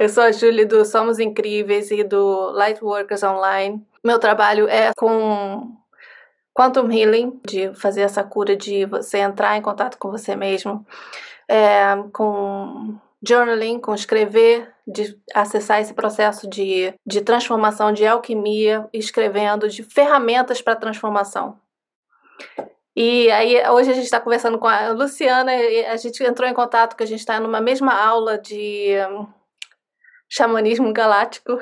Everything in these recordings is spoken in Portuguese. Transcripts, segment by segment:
Eu sou a Julie do Somos Incríveis e do Lightworkers Online. Meu trabalho é com Quantum Healing, de fazer essa cura de você entrar em contato com você mesmo, é, com journaling, com escrever, de acessar esse processo de, de transformação, de alquimia, escrevendo, de ferramentas para transformação. E aí, hoje a gente está conversando com a Luciana, a gente entrou em contato que a gente está numa mesma aula de xamanismo galáctico.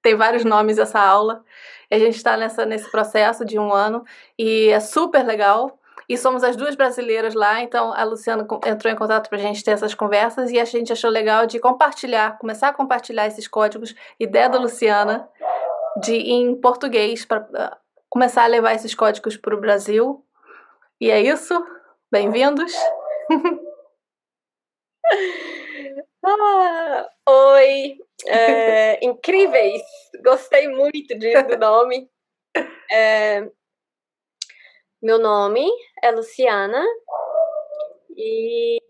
Tem vários nomes essa aula. A gente está nesse processo de um ano e é super legal. E somos as duas brasileiras lá, então a Luciana entrou em contato para a gente ter essas conversas e a gente achou legal de compartilhar, começar a compartilhar esses códigos, ideia da Luciana, de em português, para ah, começar a levar esses códigos para o Brasil. E é isso. Bem-vindos! Ah, oi, é, incríveis, gostei muito de, do nome. É, meu nome é Luciana e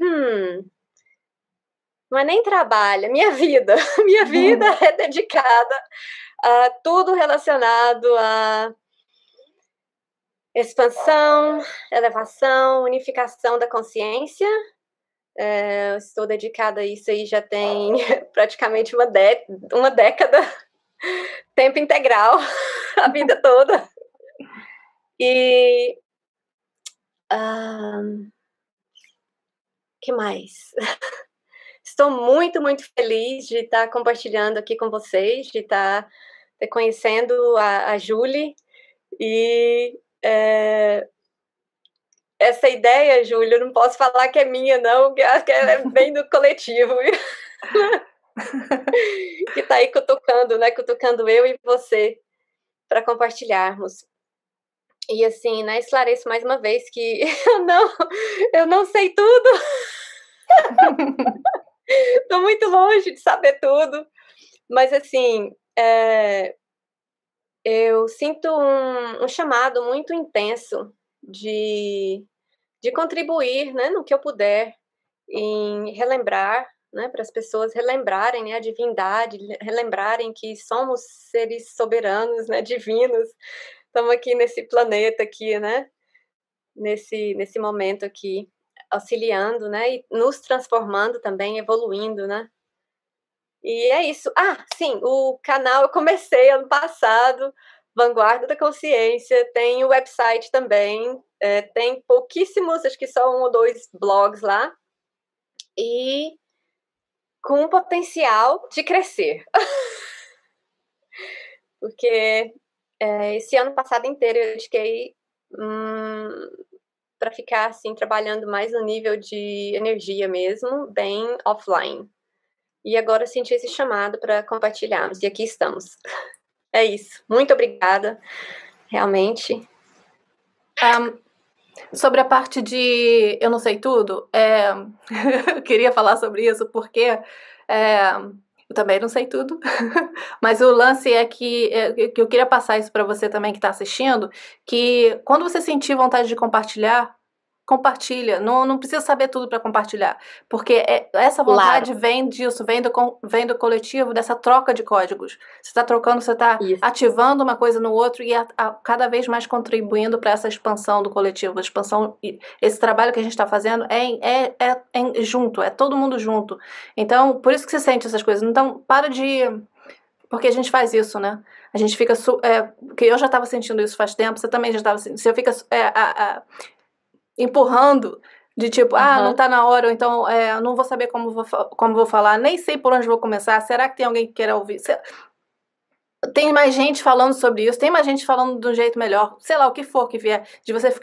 hum, é nem trabalho, é minha vida, minha vida é dedicada a tudo relacionado a expansão, elevação, unificação da consciência é, estou dedicada a isso aí já tem praticamente uma, uma década, tempo integral, a vida toda. E. Um, que mais? Estou muito, muito feliz de estar compartilhando aqui com vocês, de estar conhecendo a, a Julie e é, essa ideia, Júlio, não posso falar que é minha, não, que é, é, é bem do coletivo. que está aí cutucando, né? Cutucando eu e você para compartilharmos. E assim, né, esclareço mais uma vez que eu não, eu não sei tudo. Estou muito longe de saber tudo. Mas assim, é, eu sinto um, um chamado muito intenso de de contribuir né, no que eu puder em relembrar, né, para as pessoas relembrarem né, a divindade, relembrarem que somos seres soberanos, né, divinos, estamos aqui nesse planeta aqui, né, nesse, nesse momento aqui, auxiliando, né, e nos transformando também, evoluindo, né. E é isso. Ah, sim, o canal eu comecei ano passado, Vanguarda da Consciência, tem o website também, é, tem pouquíssimos, acho que só um ou dois blogs lá. E com o potencial de crescer. Porque é, esse ano passado inteiro eu dediquei hum, para ficar assim trabalhando mais no nível de energia mesmo, bem offline. E agora eu senti esse chamado para compartilharmos e aqui estamos. É isso. Muito obrigada, realmente. Um, Sobre a parte de eu não sei tudo, é... eu queria falar sobre isso porque é... eu também não sei tudo, mas o lance é que, é, é que eu queria passar isso para você também que está assistindo, que quando você sentir vontade de compartilhar, compartilha. Não, não precisa saber tudo para compartilhar. Porque é, essa vontade claro. vem disso, vem do, vem do coletivo, dessa troca de códigos. Você está trocando, você está ativando uma coisa no outro e a, a, cada vez mais contribuindo para essa expansão do coletivo. expansão, esse trabalho que a gente está fazendo é, é, é, é junto, é todo mundo junto. Então, por isso que você sente essas coisas. Então, para de porque a gente faz isso, né? A gente fica. É, porque eu já estava sentindo isso faz tempo, você também já estava sentindo. Você fica é, a, a, empurrando. De tipo, ah, não tá na hora, ou então é, não vou saber como vou, como vou falar, nem sei por onde vou começar. Será que tem alguém que queira ouvir? Se... Tem mais gente falando sobre isso, tem mais gente falando de um jeito melhor, sei lá, o que for que vier, de você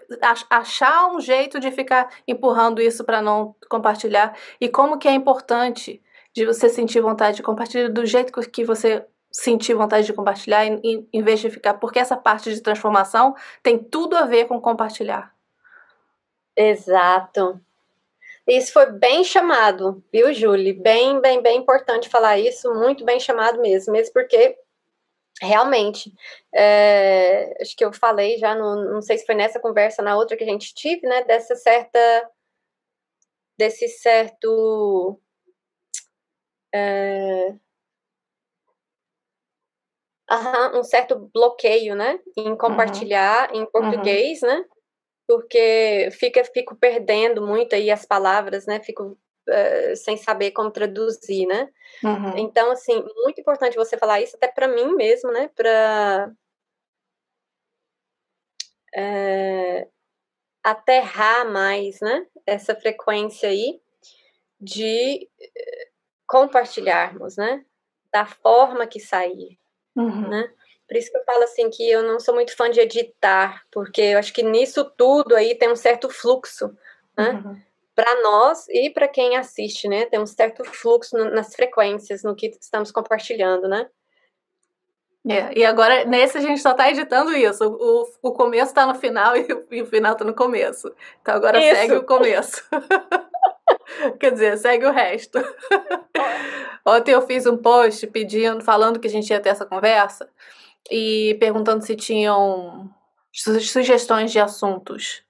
achar um jeito de ficar empurrando isso para não compartilhar. E como que é importante de você sentir vontade de compartilhar do jeito que você sentir vontade de compartilhar em, em vez de ficar, porque essa parte de transformação tem tudo a ver com compartilhar. Exato. Isso foi bem chamado, viu, Julie? Bem, bem, bem importante falar isso, muito bem chamado mesmo, mesmo porque realmente, é, acho que eu falei já, no, não sei se foi nessa conversa, na outra que a gente tive, né, dessa certa, desse certo, é, um certo bloqueio, né, em uhum. compartilhar uhum. em português, uhum. né, porque fica, fico perdendo muito aí as palavras, né? Fico uh, sem saber como traduzir, né? Uhum. Então, assim, muito importante você falar isso até para mim mesmo, né? Para uh, eh, aterrar mais, né? Essa frequência aí de eh, compartilharmos, né? Da forma que sair, uhum. né? Por isso que eu falo assim que eu não sou muito fã de editar, porque eu acho que nisso tudo aí tem um certo fluxo, né? Uhum. Para nós e para quem assiste, né? Tem um certo fluxo no, nas frequências, no que estamos compartilhando, né? É, e agora, nesse, a gente só tá editando isso. O, o começo tá no final e, e o final tá no começo. Então agora isso. segue o começo. Quer dizer, segue o resto. Ontem eu fiz um post pedindo, falando que a gente ia ter essa conversa e perguntando se tinham su sugestões de assuntos.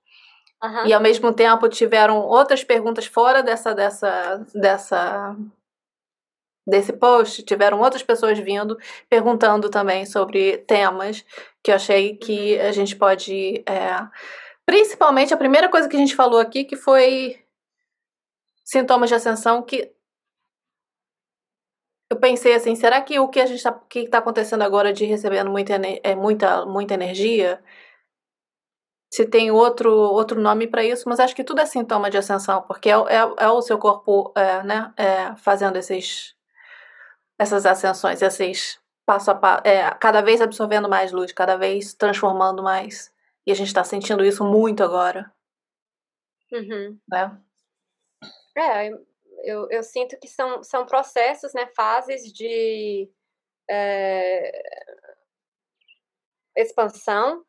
Uhum. E ao mesmo tempo tiveram outras perguntas fora dessa dessa dessa desse post, tiveram outras pessoas vindo perguntando também sobre temas que eu achei que uhum. a gente pode é, principalmente a primeira coisa que a gente falou aqui que foi sintomas de ascensão que eu pensei assim, será que o que a gente tá, que tá acontecendo agora de recebendo muita, é, muita, muita energia, se tem outro, outro nome para isso, mas acho que tudo é sintoma de ascensão, porque é, é, é o seu corpo é, né, é, fazendo esses, essas ascensões, esses passo a passo, é, cada vez absorvendo mais luz, cada vez transformando mais. E a gente está sentindo isso muito agora. Uhum. Né? É, eu, eu sinto que são, são processos, né, fases de é, expansão,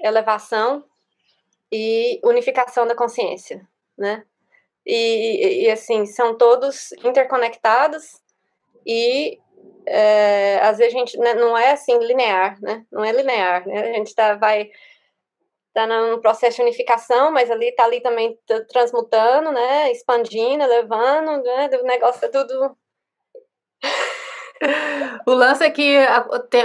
elevação e unificação da consciência, né? E, e assim, são todos interconectados e é, às vezes a gente né, não é assim linear, né? Não é linear, né? A gente tá, vai está no processo de unificação, mas ali está ali também transmutando, né? Expandindo, levando né? O negócio é tudo. o lance é que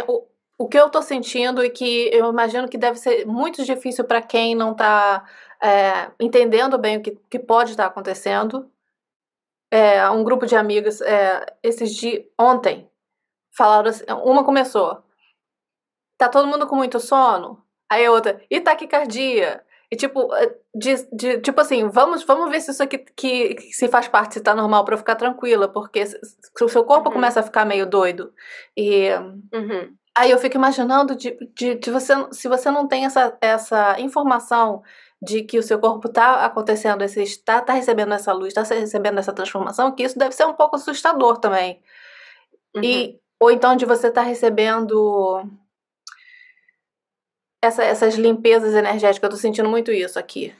o, o que eu estou sentindo e que eu imagino que deve ser muito difícil para quem não está é, entendendo bem o que, que pode estar tá acontecendo. É, um grupo de amigas, é, esses de ontem, falaram assim, uma começou. Tá todo mundo com muito sono? Aí a outra, e taquicardia? E tipo, eh, de, de, tipo assim, vamos, vamos ver se isso aqui que, que se faz parte, se tá normal para eu ficar tranquila, porque o seu corpo uhum. começa a ficar meio doido. E uhum. aí eu fico imaginando de, de, de, você, se você não tem essa, essa informação de que o seu corpo tá acontecendo, esse, tá, está recebendo essa luz, tá recebendo essa transformação, que isso deve ser um pouco assustador também. Uhum. E, ou então de você tá recebendo essa, essas limpezas energéticas, eu tô sentindo muito isso aqui.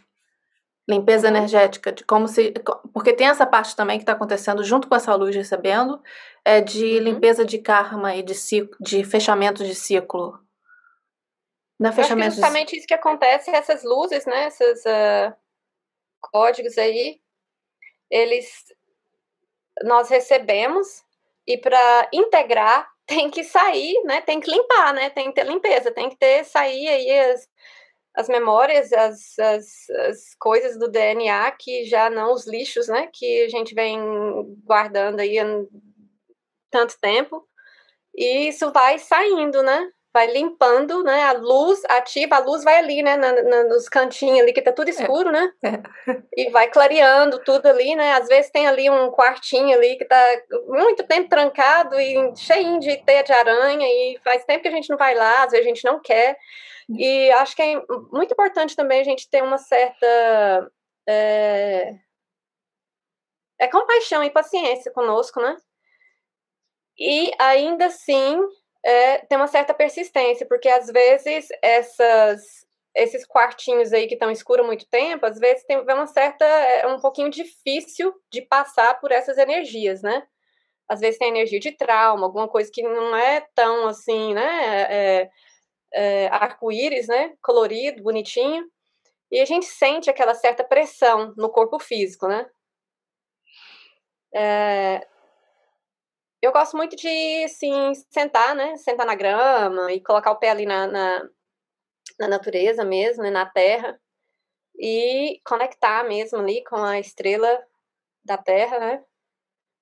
Limpeza energética, de como se. Porque tem essa parte também que está acontecendo junto com essa luz recebendo, é de uhum. limpeza de karma e de, ciclo, de fechamento de ciclo. Na é fechamento acho justamente de... isso que acontece, essas luzes, né? Esses uh, ah, códigos aí, eles nós recebemos e para integrar tem que sair, né? Tem que limpar, né? Tem que ter limpeza, tem que ter sair aí as, as memórias, as, as, as coisas do DNA que já não os lixos, né? Que a gente vem guardando aí há tanto tempo. E isso vai saindo, né? vai limpando, né? A luz ativa, a luz vai ali, né? Na, na, nos cantinhos ali, que tá tudo é. escuro, é. né? É. E vai clareando tudo ali, né? Às vezes tem ali um quartinho ali que tá muito tempo trancado e cheio de teia de aranha, e faz tempo que a gente não vai lá, às vezes a gente não quer. Hum. E acho que é muito importante também a gente ter uma certa. É, é compaixão e paciência conosco, né? E ainda assim, é, ter uma certa persistência, porque às vezes essas, esses quartinhos aí que estão escuros há muito tempo, às vezes tem, é uma certa, é um pouquinho difícil de passar por essas energias, né? Às vezes tem energia de trauma, alguma coisa que não é tão assim, né? É, é, é arco-íris, né? Colorido, bonitinho. E a gente sente aquela certa pressão no corpo físico, né? É, eu gosto muito de, assim, sentar, né? Sentar na grama e colocar o pé ali na, na, na natureza mesmo, né? na terra. E conectar mesmo ali com a estrela da terra, né?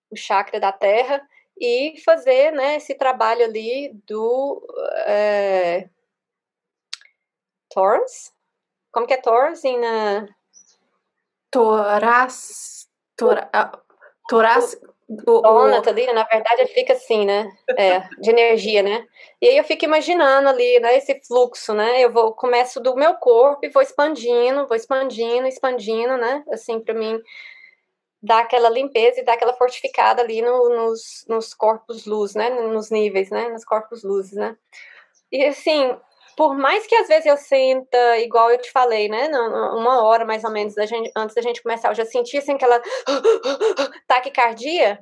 O chakra da terra. E fazer, né? Esse trabalho ali do... É... Eh, Taurus? Como que é Taurus em... Na... Ah, dona, tá ali, na verdade ele fica assim, né? É, de energia, né? E aí eu fico imaginando ali, né, esse fluxo, né? Eu vou começo do meu corpo e vou expandindo, vou expandindo, expandindo, né? Assim, para mim dar aquela limpeza e dar aquela fortificada ali no, nos, nos corpos luz, né? Nos níveis, né? Nos corpos luzes, né? E assim, por mais que às vezes eu senta igual eu te falei, né? Uma hora mais ou menos da gente, antes da gente começar, eu já senti assim aquela taquicardia.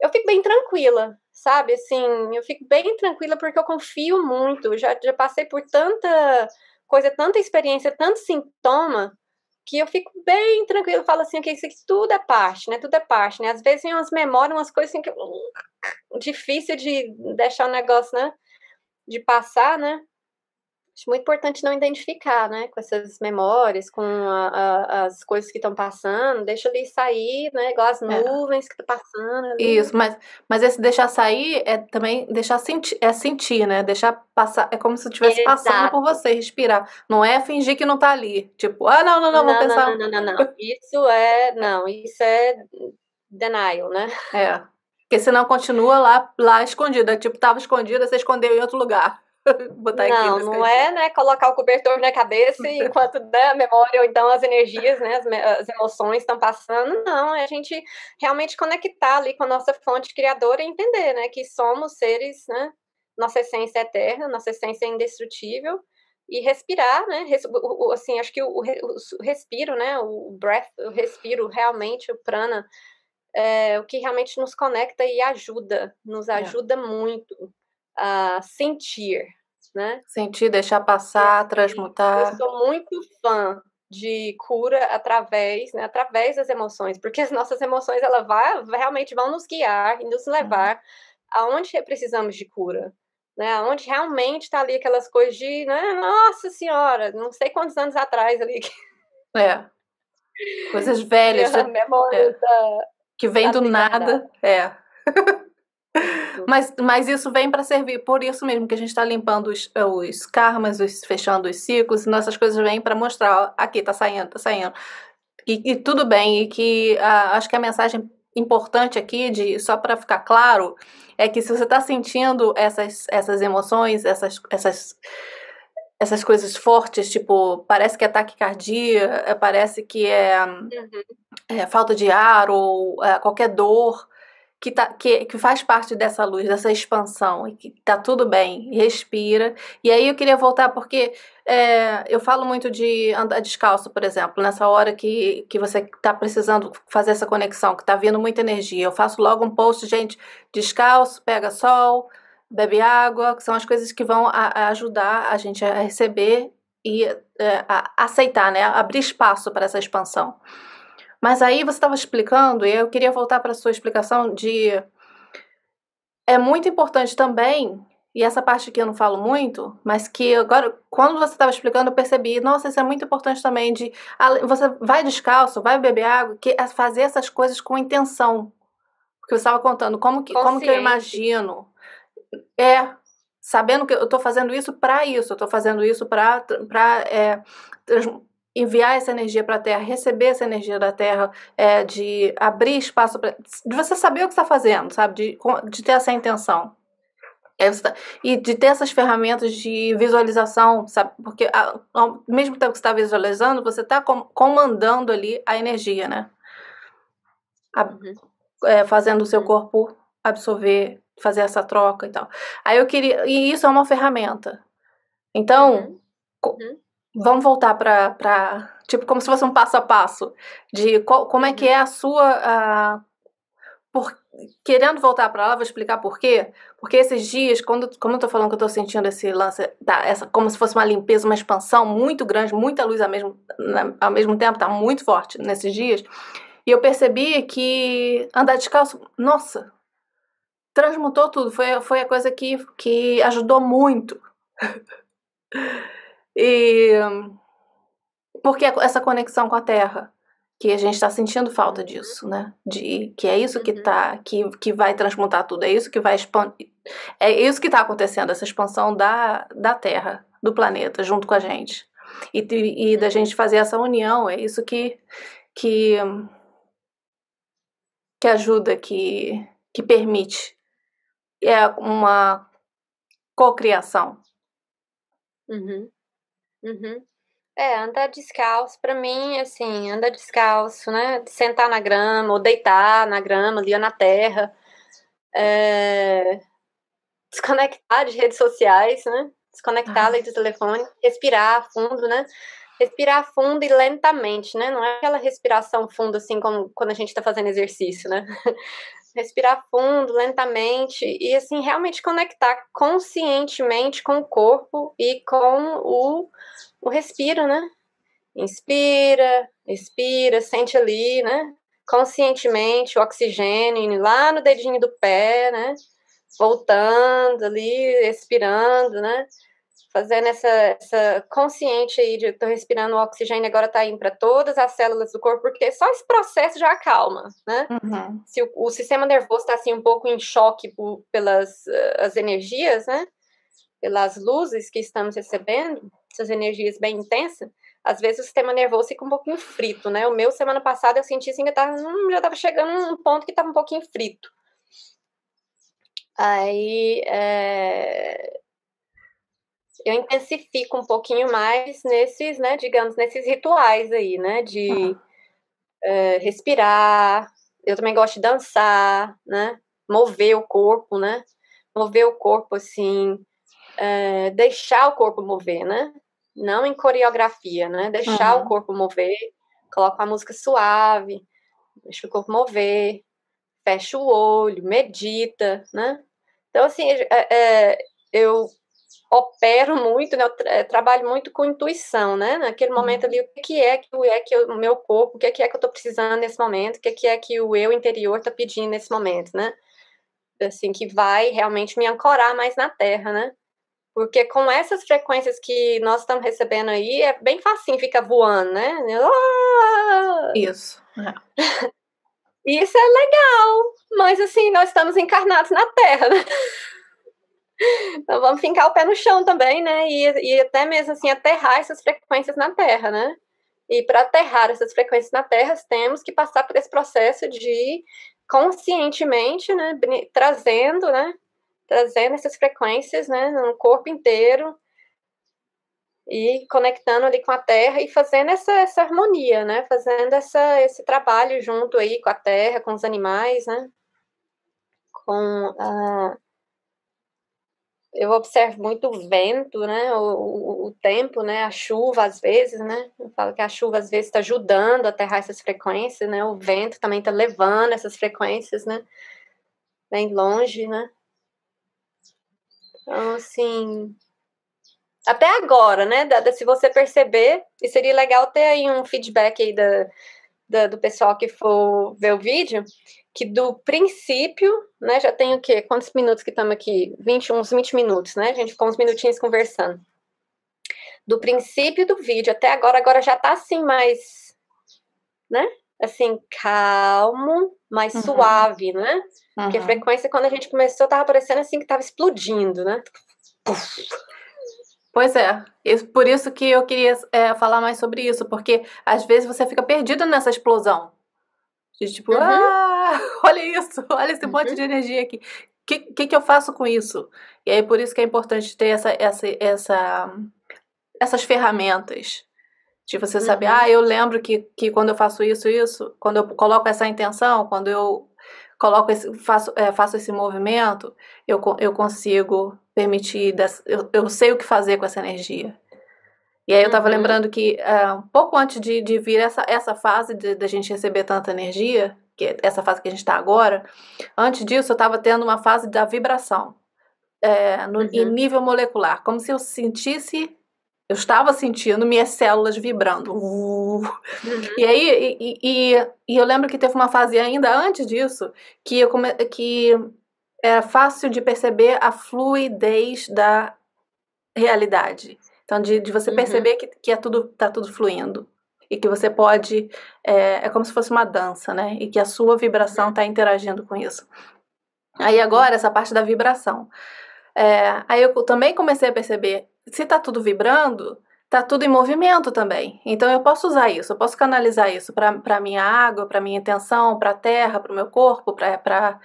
Eu fico bem tranquila, sabe? Assim, eu fico bem tranquila porque eu confio muito. Já, já passei por tanta coisa, tanta experiência, tanto sintoma, que eu fico bem tranquila. Falo assim, que okay, isso tudo é parte, né? Tudo é parte, né? Às vezes tem umas memórias, umas coisas assim que. Difícil de deixar o negócio, né? De passar, né? Acho muito importante não identificar, né, com essas memórias, com a, a, as coisas que estão passando, deixa ali sair, né, igual as é. nuvens é. que estão tá passando. Ali. Né. Isso, mas, mas esse deixar sair é também deixar sentir, é sentir, né, deixar passar, é como se estivesse passando por você, respirar, não é fingir que não está ali, tipo, ah, não, não, não, não vou pensar. Não, não, não, não, não, isso é, não, isso é denial, né. É, porque senão continua lá, lá escondida, tipo, tava escondida, você escondeu em outro lugar. botar não, aqui. Não, não é, né? Colocar o cobertor na cabeça enquanto né, a memória ou então as energias, né? As, as emoções estão passando. Não, é a gente realmente conectar ali com a nossa fonte criadora e entender, né? Que somos seres, né? Nossa essência é eterna, nossa essência é indestrutível e respirar, né? assim, acho que o, respiro, né? O breath, o respiro, realmente, o prana, é o que realmente nos conecta e ajuda, nos é. ajuda é. muito uh, sentir, né? Sentir, deixar passar, transmutar. Eu sou muito fã de cura através, né, através das emoções, porque as nossas emoções ela vai, realmente vão nos guiar e nos uhum. levar aonde precisamos de cura, né? Onde realmente está ali aquelas coisas de, né, nossa senhora, não sei quantos anos atrás ali. É. Coisas velhas, é, memória. é. da, tá que vem tá do nada, é. Mas, mas isso vem para servir, por isso mesmo que a gente está limpando os, os karmas, os, fechando os ciclos, e nossas coisas vêm para mostrar, ó, aqui tá saindo, tá saindo. E, e tudo bem, e que a, acho que a mensagem importante aqui, de só para ficar claro, é que se você está sentindo essas, essas emoções, essas, essas, essas coisas fortes, tipo, parece que é taquicardia, é, parece que é, uhum. é falta de ar ou é, qualquer dor, que, tá, que, que faz parte dessa luz, dessa expansão, e que tá tudo bem, respira. E aí eu queria voltar porque é, eu falo muito de andar descalço, por exemplo, nessa hora que, que você está precisando fazer essa conexão, que está vindo muita energia. Eu faço logo um post, gente, descalço, pega sol, bebe água, que são as coisas que vão a, a ajudar a gente a receber e é, a aceitar, né? Abrir espaço para essa expansão. Mas aí você estava explicando, e eu queria voltar para a sua explicação de. É muito importante também, e essa parte que eu não falo muito, mas que agora, quando você estava explicando, eu percebi, nossa, isso é muito importante também, de você vai descalço, vai beber água, que é fazer essas coisas com intenção. Porque você estava contando como que, como que eu imagino. É, sabendo que eu estou fazendo isso para isso, eu estou fazendo isso para é, enviar essa energia para a Terra, receber essa energia da Terra, é, de abrir espaço para. de você saber o que está fazendo, sabe? De, de ter essa intenção. É, tá, e de ter essas ferramentas de visualização, sabe? Porque ao mesmo tempo que você está visualizando, você está comandando ali a energia, né? A, uhum. é, fazendo o seu uhum. corpo absorver, fazer essa troca e tal. Aí eu queria. E isso é uma ferramenta. Então. Uhum, uhum. Vamos voltar para, tipo, como se fosse um passo a passo, de como é que é a sua... Uh, por, querendo voltar para lá, vou explicar por quê. Porque esses dias, quando, como eu tô falando que eu tô sentindo esse lance, tá, essa, como se fosse uma limpeza, uma expansão muito grande, muita luz ao mesmo, né, ao mesmo tempo, tá muito forte nesses dias. E eu percebi que andar descalço, nossa, transmutou tudo. Foi, foi a coisa que, que ajudou muito. E porque essa conexão com a Terra, que a gente está sentindo falta disso, né? De que é isso que uhum. tá, que, que vai transmutar tudo, é isso que vai expandir, é isso que está acontecendo, essa expansão da, da Terra, do planeta, junto com a gente. E, e da uhum. gente fazer essa união, é isso que que que ajuda, que que permite, é uma cocriação. Uhum. Uhum. É, andar descalço, para mim, assim, andar descalço, né? Sentar na grama, ou deitar na grama, ali na terra. É... Desconectar de redes sociais, né? Desconectar ah. ali do telefone, respirar fundo, né? Respirar fundo e lentamente, né? Não é aquela respiração fundo assim como quando a gente está fazendo exercício, né? Respirar fundo, lentamente e assim realmente conectar conscientemente com o corpo e com o, o respiro, né? Inspira, expira, sente ali, né? Conscientemente o oxigênio lá no dedinho do pé, né? Voltando ali, expirando, né? fazendo essa, essa consciente aí de estou respirando oxigênio agora está indo para todas as células do corpo, porque só esse processo já acalma, né? Uhum. Se o, o, sistema nervoso está assim um pouco em choque por, pelas eh, as energias, né? Pelas luzes que estamos recebendo, essas energias bem intensas, às vezes o sistema nervoso fica um pouquinho frito, né? O meu semana passada eu senti assim que tava, hum, já estava chegando um ponto que estava um pouquinho frito. Aí é eu intensifico um pouquinho mais nesses, né, digamos, nesses rituais aí, né, de uhum. é, respirar. Eu também gosto de dançar, né, mover o corpo, né, mover o corpo assim, é, deixar o corpo mover, né, não em coreografia, né, deixar uhum. o corpo mover, Coloca uma música suave, deixa o corpo mover, fecha o olho, medita, né. Então assim, é, é eu opero muito, né, eu tra eh, trabalho muito com intuição, né? Naquele uhum. momento ali, o que é que, é que o meu corpo, o que é que, é que eu estou precisando nesse momento, o que é que, é que o eu interior está pedindo nesse momento, né? Assim, que vai realmente me ancorar mais na terra, né? Porque com essas frequências que nós estamos recebendo aí, é bem facinho, ficar voando, né? Ah! Isso. É. Isso é legal, mas assim, nós estamos encarnados na Terra, né? Então vamos fincar o pé no chão também, né? E, e até mesmo assim, aterrar essas frequências na Terra, né? E para aterrar essas frequências na Terra, temos que passar por esse processo de conscientemente, né, trazendo, né, trazendo essas frequências, né, no corpo inteiro e conectando ali com a Terra e fazendo essa, essa harmonia, né, fazendo essa, esse trabalho junto aí com a Terra, com os animais, né, com a, eu observo muito o vento, né? O, o, o, tempo, né? A chuva às vezes, né? Eu falo que a chuva às vezes está ajudando a aterrar essas frequências, né? O vento também está levando essas frequências, né? Bem longe, né? Então, assim. Até agora, né, Dada? Se você perceber, e seria legal ter aí um feedback aí da, da do pessoal que for ver o vídeo, que do princípio, né, já tem o quê? Quantos minutos que estamos aqui? 20, uns 20 minutos, né? A gente ficou uns minutinhos conversando. Do princípio do vídeo até agora, agora já tá assim, mais, né? Assim, calmo, mais uhum. suave, né? Uhum. Porque a frequência, quando a gente começou, tava parecendo assim que tava explodindo, né? Pois é, isso, por isso que eu queria é, falar mais sobre isso, porque às vezes você fica perdido nessa explosão. De tipo, uhum. ah, olha isso, olha esse monte de uhum. energia aqui. O que, que, que, eu faço com isso? E aí, por isso que é importante ter essa, essa, essa essas ferramentas. De você saber, uhum. ah, eu lembro que, que quando eu faço isso, isso, quando eu coloco essa intenção, quando eu coloco esse, faço, é, faço esse movimento, eu, eu consigo permitir, eu, eu sei o que fazer com essa energia. E aí eu estava uhum. lembrando que uh, ah, um pouco antes de, de vir essa, essa fase da gente receber tanta energia, que é essa fase que a gente está agora, antes disso eu estava tendo uma fase da vibração é, no, uhum. em nível molecular, como se eu sentisse eu estava sentindo minhas células vibrando. Uhum. E aí, e, e, e, eu lembro que teve uma fase ainda antes disso que eu come, que era fácil de perceber a fluidez da realidade. Então, de, de você uhum. perceber uhum. que, que é tudo, tá tudo fluindo e que você pode. É, é como se fosse uma dança, né? E que a sua vibração está interagindo com isso. Aí agora, essa parte da vibração. É, aí eu também comecei a perceber: se está tudo vibrando, está tudo em movimento também. Então eu posso usar isso, eu posso canalizar isso para a minha água, para minha intenção, para a terra, para o meu corpo, para.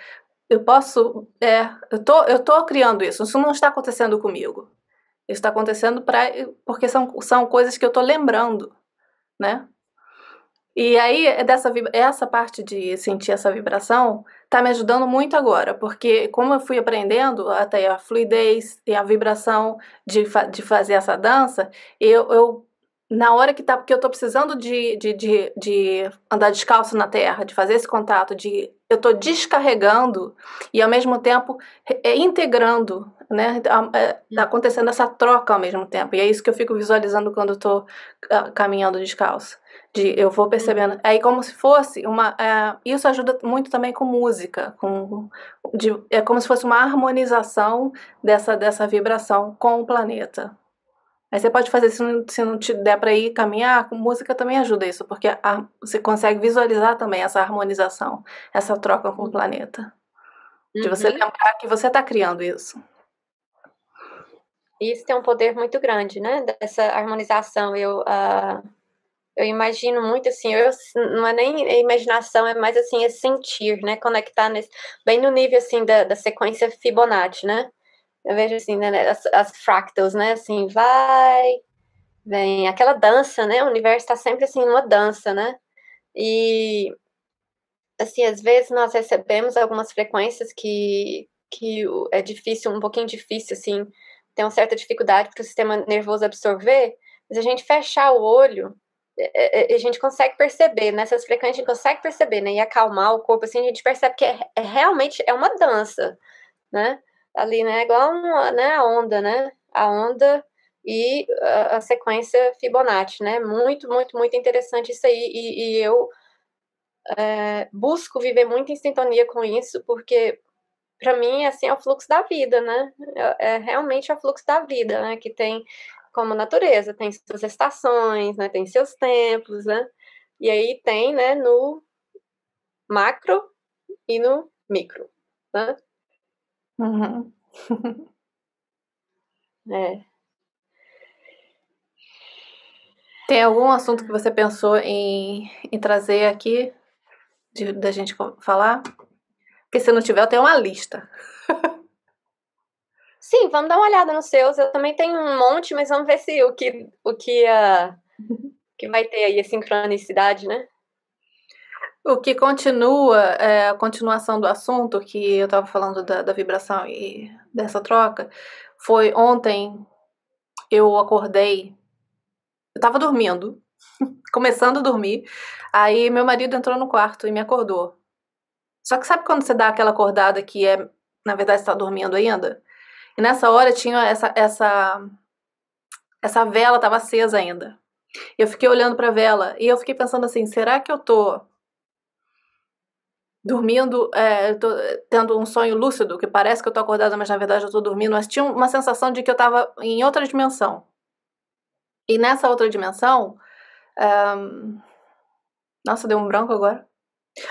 Eu posso. É, eu, tô, eu tô criando isso, isso não está acontecendo comigo. Isso está acontecendo para porque são, são coisas que eu estou lembrando né? E aí, é dessa, essa parte de sentir essa vibração tá me ajudando muito agora, porque como eu fui aprendendo até a fluidez e a vibração de, fa de fazer essa dança, eu, eu na hora que tá, porque eu tô precisando de, de, de, de, andar descalço na terra, de fazer esse contato, de eu tô descarregando e ao mesmo tempo é, integrando, né? Tá acontecendo essa troca ao mesmo tempo. E é isso que eu fico visualizando quando eu tô ah, caminhando descalço. De, eu vou percebendo. Uhum. Aí como se fosse uma. É, isso ajuda muito também com música. Com, de, é como se fosse uma harmonização dessa, dessa vibração com o planeta. Aí você pode fazer, se não, se não te der para ir caminhar, música também ajuda isso, porque a, você consegue visualizar também essa harmonização, essa troca com o planeta. Uhum. De você uhum. lembrar que você está criando isso. Isso tem um poder muito grande, né? Dessa harmonização. Eu, uh, eu imagino muito assim, eu, não é nem imaginação, é mais assim, é sentir, né? Conectar nesse, bem no nível assim da, da sequência Fibonacci, né? Eu vejo assim, né, né, as, as fractals, né? Assim, vai, vem. Aquela dança, né? O universo está sempre assim, numa dança, né? E assim, às vezes nós recebemos algumas frequências que, que é difícil, um pouquinho difícil, assim, tem uma certa dificuldade para o sistema nervoso absorver, mas a gente fechar o olho, é, é, é, a gente consegue perceber, nessas né? frequências a gente consegue perceber, né? E acalmar o corpo, assim, a gente percebe que é, é realmente é uma dança, né? ali, né? Igual uma, né, a onda, né? A onda e a, sequência Fibonacci, né? Muito, muito, muito interessante isso aí. E, e eu é, busco viver muito em sintonia com isso, porque para mim, assim, é o fluxo da vida, né? É, é realmente é o fluxo da vida, né? Que tem como natureza, tem suas estações, né? Tem seus tempos, né? E aí tem, né, no macro e no micro, né? Uhum. É. Tem algum assunto que você pensou em, em trazer aqui de, da gente falar? Porque se não tiver, eu tenho uma lista. Sim, vamos dar uma olhada nos seus. Eu também tenho um monte, mas vamos ver se o que o que, uh, que vai ter aí a sincronicidade, né? O que continua é a continuação do assunto que eu estava falando da, da, vibração e dessa troca. Foi ontem eu acordei, eu estava dormindo, começando a dormir. Aí meu marido entrou no quarto e me acordou. Só que sabe quando você dá aquela acordada que é, na verdade, está dormindo ainda? E nessa hora tinha essa essa essa vela estava acesa ainda. Eu fiquei olhando para a vela e eu fiquei pensando assim, será que eu tô dormindo, é, é, tendo um sonho lúcido, que parece que eu tô acordada, mas na verdade eu tô dormindo, mas tinha uma sensação de que eu tava em outra dimensão. E nessa outra dimensão. Nossa, deu um branco agora.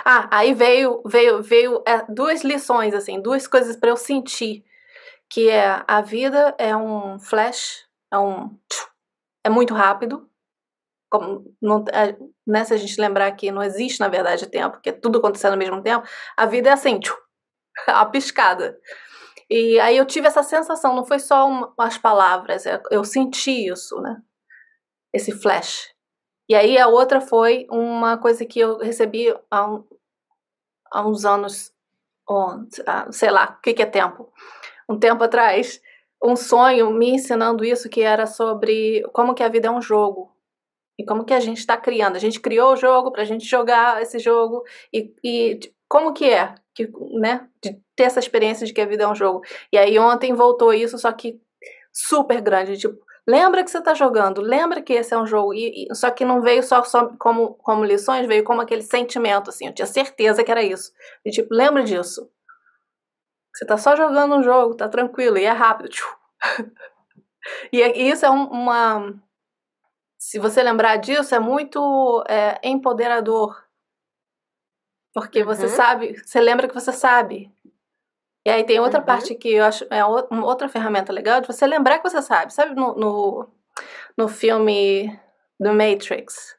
Ah, aí veio, veio, veio é, duas lições, assim, duas coisas para eu sentir. Que é a vida é um flash, é um. É muito rápido como não, é, né, se a gente lembrar que não existe, na verdade, tempo, que é tudo acontecendo ao mesmo tempo, a vida é assim, tchum, a piscada. E aí eu tive essa sensação, não foi só uma, as palavras, é, eu senti isso, né? Esse flash. E aí a outra foi uma coisa que eu recebi há, um, há uns anos, on, ah, sei lá, o que, que é tempo? Um tempo atrás, um sonho me ensinando isso que era sobre como que a vida é um jogo e como que a gente está criando? A gente criou o jogo para a gente jogar esse jogo e, e como que é, que, né? De ter essa experiência de que a vida é um jogo. E aí ontem voltou isso, só que super grande, tipo, lembra que você está jogando, lembra que esse é um jogo. E, e, só que não veio só, só como, como lições, veio como aquele sentimento, assim. Eu tinha certeza que era isso. E tipo, lembra disso. Você está só jogando um jogo, tá tranquilo, e é rápido. e, é, e isso é um, uma se você lembrar disso, é muito é, empoderador. Porque uhum. você sabe, você lembra que você sabe. E aí tem outra uhum. parte que eu acho é outra ferramenta legal de você lembrar que você sabe. Sabe no, no, no filme do Matrix?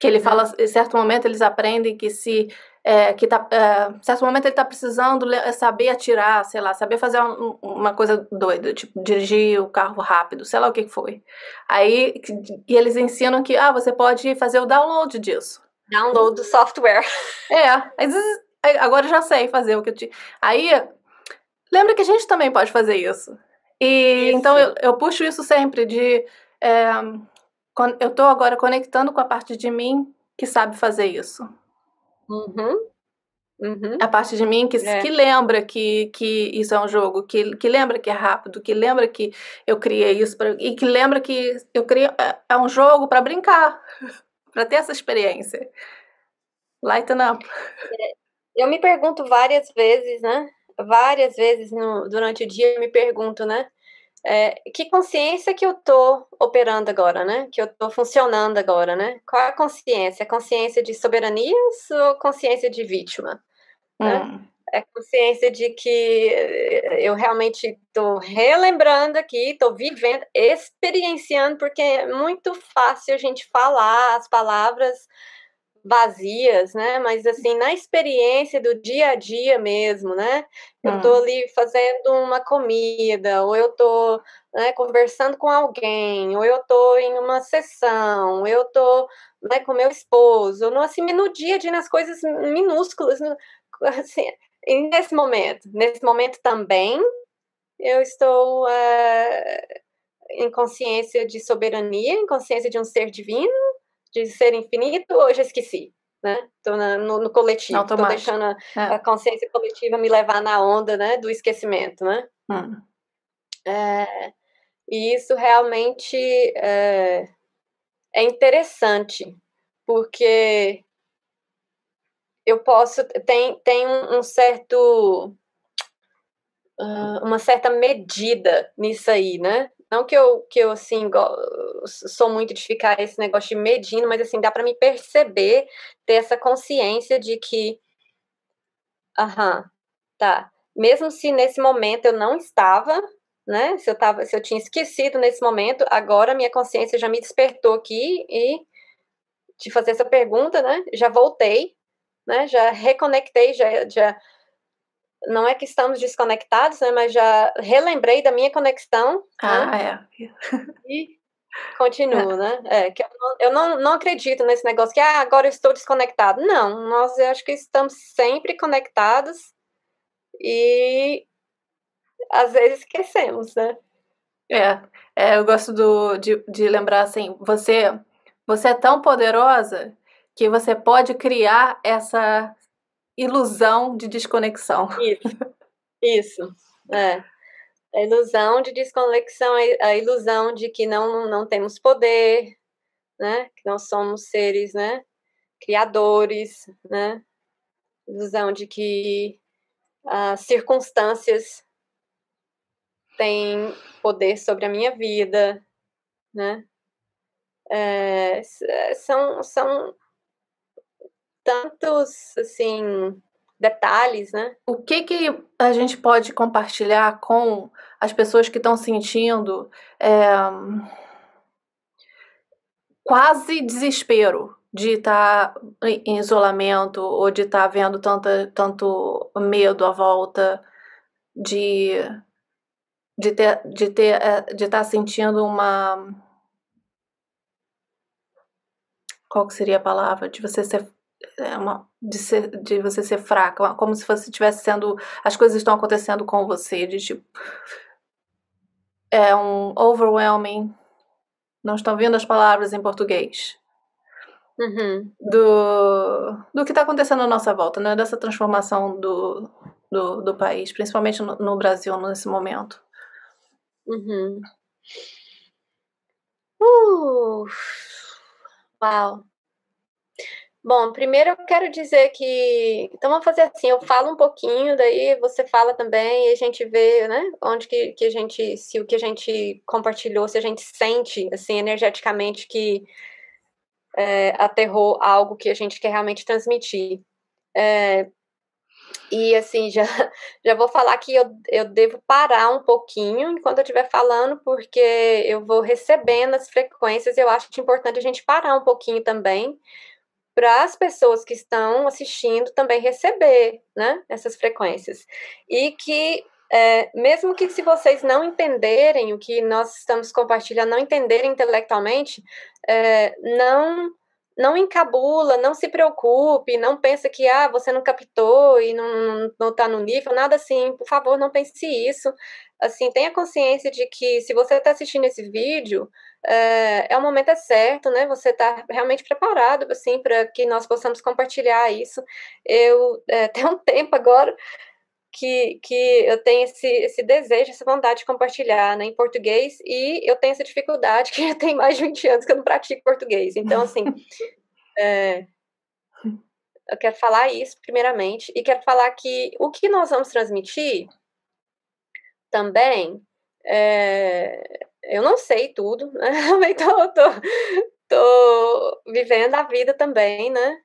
Que ele uhum. fala, em certo momento eles aprendem que se é, que tá, é, em certo momento ele está precisando saber atirar, sei lá, saber fazer um, uma coisa doida, tipo dirigir o carro rápido, sei lá o que foi. Aí e eles ensinam que ah, você pode fazer o download disso. Download do software. É, é agora já sei fazer o que eu te. Aí lembra que a gente também pode fazer isso. E isso. então eu, eu, puxo isso sempre de é, eu estou agora conectando com a parte de mim que sabe fazer isso. Uhum. uhum. A parte de mim que, é. que lembra que, que isso é um jogo, que, que lembra que é rápido, que lembra que eu criei isso pra, e que lembra que eu criei, é, é um jogo para brincar, para ter essa experiência. Lighten up. É, eu me pergunto várias vezes, né? Várias vezes no, durante o dia eu me pergunto, né? é, que consciência que eu estou operando agora, né? Que eu estou funcionando agora, né? Qual é a consciência? A é consciência de soberania ou consciência de vítima? Né? Hum. Né? É consciência de que eh, eu realmente estou relembrando aqui, estou vivendo, experienciando, porque é muito fácil a gente falar as palavras vazias, né? Mas assim, na experiência do dia a dia mesmo, né? Eu estou tô hum. ali fazendo uma comida, ou eu tô né, conversando com alguém, ou eu tô em uma sessão, ou eu tô né, com meu esposo, no, assim, no dia a dia, nas coisas minúsculas, no, assim, nesse momento. Nesse momento também, eu estou eh, em consciência de soberania, em consciência de um ser divino, de ser infinito ou já esqueci? Né? Tô na, no, no, coletivo, estou deixando a, é. a, consciência coletiva me levar na onda, né, do esquecimento, né? Hum. É, e isso realmente é, é interessante, porque eu posso tem tem um, certo ah, uma certa medida nisso aí, né? Não que eu, que eu assim, sou muito de ficar esse negócio de medindo, mas assim, dá para me perceber, ter essa consciência de que. Aham, tá. Mesmo se nesse momento eu não estava, né? Se eu, tava, se eu tinha esquecido nesse momento, agora minha consciência já me despertou aqui e te fazer essa pergunta, né? Já voltei, né? Já reconectei, já, já não é que estamos desconectados, né, mas já relembrei da minha conexão. Né? Ah, né? é. E continuo, é. né? É, que eu, não, eu não, não acredito nesse negócio que ah, agora eu estou desconectado. Não, nós acho que estamos sempre conectados e às vezes esquecemos, né? É, é eu gosto do, de, de lembrar assim, você, você é tão poderosa que você pode criar essa ilusão de desconexão. Isso. Isso. É. A ilusão de desconexão, a ilusão de que não, não temos poder, né? Que não somos seres, né? Criadores, né? Ilusão de que as ah, circunstâncias têm poder sobre a minha vida, né? É, é são, são tantos, assim, detalhes, né? O que, que a gente pode compartilhar com as pessoas que estão sentindo é, quase desespero de estar tá em isolamento ou de estar tá vendo tanta, tanto medo à volta, de de ter de ter é, de estar tá sentindo uma qual que seria a palavra de você ser é uma, de, ser, de você ser fraca, como se você estivesse sendo. As coisas estão acontecendo com você, de tipo. É um overwhelming. Não estão vindo as palavras em português. Uhum. Do, do que está acontecendo à nossa volta, né? dessa transformação do, do, do país, principalmente no, no, Brasil nesse momento. Uhum. Uh, uau! Bom, primeiro eu quero dizer que. Então vamos fazer assim: eu falo um pouquinho, daí você fala também, e a gente vê, né? Onde que, que a gente. Se o que a gente compartilhou, se a gente sente, assim, energeticamente que é, aterrou algo que a gente quer realmente transmitir. É, e, assim, já, já vou falar que eu, eu devo parar um pouquinho enquanto eu estiver falando, porque eu vou recebendo as frequências e eu acho importante a gente parar um pouquinho também para as pessoas que estão assistindo também receber né, essas frequências. E que, é, mesmo que se vocês não entenderem o que nós estamos compartilhando, não entenderem intelectualmente, é, não não encabula, não se preocupe, não pensa que ah, você não captou e não está no nível, nada assim. Por favor, não pense isso assim, tenha consciência de que se você está assistindo esse vídeo, é, é o momento é certo, né? Você está realmente preparado, assim, para que nós possamos compartilhar isso. Eu é, eh, tem um tempo agora que, que eu tenho esse, esse desejo, essa vontade de compartilhar, né, em português, e eu tenho essa dificuldade que já tem mais de 20 anos que eu não pratico português. Então, assim, é, eu quero falar isso primeiramente e quero falar que o que nós vamos transmitir também, é, eu não sei tudo, né? Também tô, tô, tô vivendo a vida também, né?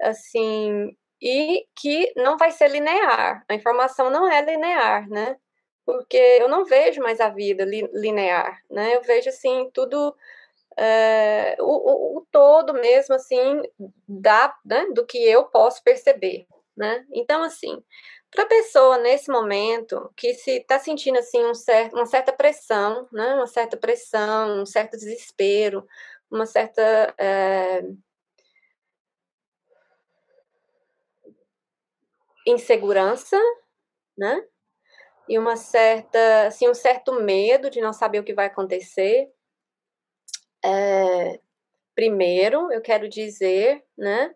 Assim, e que não vai ser linear. A informação não é linear, né? Porque eu não vejo mais a vida li, linear, né? Eu vejo, assim, tudo... É, o, o, o, todo mesmo, assim, da, né, do que eu posso perceber né? Então, assim, para a pessoa nesse momento que se está sentindo assim um uma certa pressão, né? Uma certa pressão, um certo desespero, uma certa é... insegurança, né? E uma certa, assim, um certo medo de não saber o que vai acontecer. É... primeiro, eu quero dizer, né,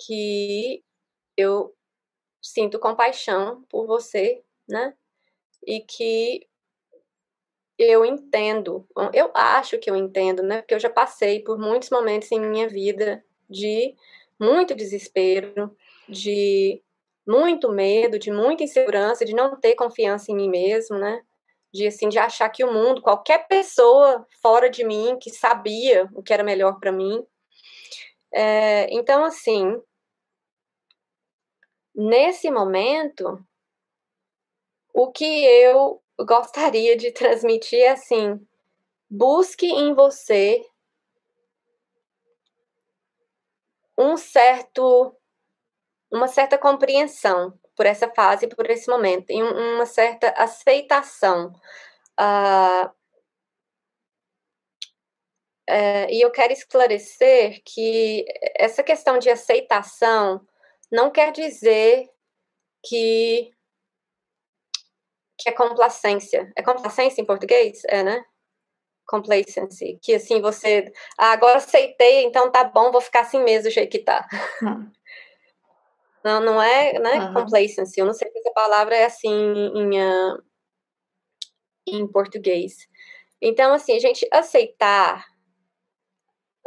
que eu sinto compaixão por você, né? E que eu entendo, eu acho que eu entendo, né? Porque eu já passei por muitos momentos em minha vida de muito desespero, de muito medo, de muita insegurança, de não ter confiança em mim mesmo, né? De assim, de achar que o mundo, qualquer pessoa fora de mim que sabia o que era melhor para mim. É, então, assim, Nesse momento, o que eu gostaria de transmitir é assim: busque em você um certo uma certa compreensão por essa fase, por esse momento, e uma certa aceitação. Uh, uh, e eu quero esclarecer que essa questão de aceitação não quer dizer que, que é complacência. É complacência em português? É, né? Complacency. Que assim você. Ah, agora aceitei, então tá bom, vou ficar assim mesmo, do jeito que tá. Hum. Não, não é né, uhum. complacency. Eu não sei se essa palavra é assim em, em, em português. Então, assim, gente, aceitar